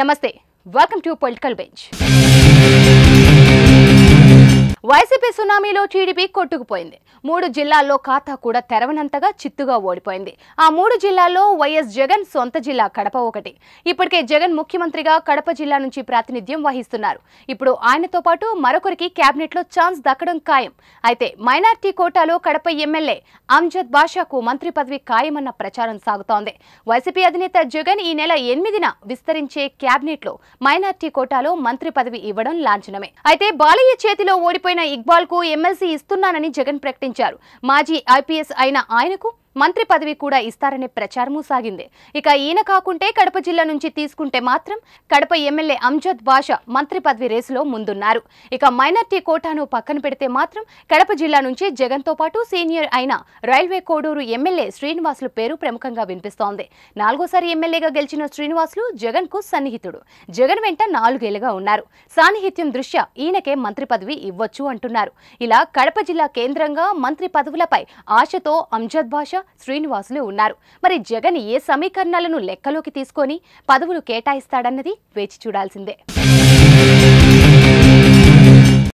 నమస్తే welcome to political bench సునామీలో TDP కొట్టుకుపోయింది మూడు జిల్లాల్లో ఖాతా కూడా తెరవనంతగా చిత్తుగా ఓడిపోయింది ఆ మూడు జిల్లాల్లో వైఎస్ జగన్ సొంత జిల్లా కడప ఒకటి ఇప్పటికే జగన్ ముఖ్యమంత్రిగా కడప జిల్లా నుంచి ప్రాతినిధ్యం వహిస్తున్నారు ఇప్పుడు ఆయనతో పాటు మరొకరికి లో ఛాన్స్ దక్కడం ఖాయం అయితే మైనార్టీ కోటాలో కడప ఎమ్మెల్యే అంజద్ బాషాకు మంత్రి పదవి ఖాయమన్న ప్రచారం సాగుతోంది వైసీపీ అధినేత జగన్ ఈ నెల ఎనిమిదిన విస్తరించే లో మైనార్టీ కోటాలో మంత్రి పదవి ఇవ్వడం లాంఛనమే అయితే బాలయ్య చేతిలో ఓడిపోయిన ఇక్బాల్ కు ఎమ్మెల్సీ ఇస్తున్నానని జగన్ ప్రకటించారు మాజీ ఐపీఎస్ అయిన ఆయనకు మంత్రి పదవి కూడా ఇస్తారనే ప్రచారమూ సాగింది ఇక ఈయన కాకుంటే కడప జిల్లా నుంచి తీసుకుంటే మాత్రం కడప ఎమ్మెల్యే అంజద్ బాషా మంత్రి పదవి రేసులో ముందున్నారు ఇక మైనార్టీ కోటాను పక్కన పెడితే మాత్రం కడప జిల్లా నుంచి జగన్తో పాటు సీనియర్ అయిన రైల్వే కోడూరు ఎమ్మెల్యే శ్రీనివాసులు పేరు ప్రముఖంగా వినిపిస్తోంది నాలుగోసారి ఎమ్మెల్యేగా గెలిచిన శ్రీనివాసులు జగన్ కు సన్నిహితుడు జగన్ వెంట నాలుగేళ్లుగా ఉన్నారు సాన్నిహిత్యం దృష్ట్యా ఈయనకే మంత్రి పదవి ఇవ్వచ్చు అంటున్నారు ఇలా కడప జిల్లా కేంద్రంగా మంత్రి పదవులపై ఆశతో అంజద్ బాషా శ్రీనివాసులు ఉన్నారు మరి జగన్ ఏ సమీకరణాలను లెక్కలోకి తీసుకొని పదవులు కేటాయిస్తాడన్నది వేచి చూడాల్సిందే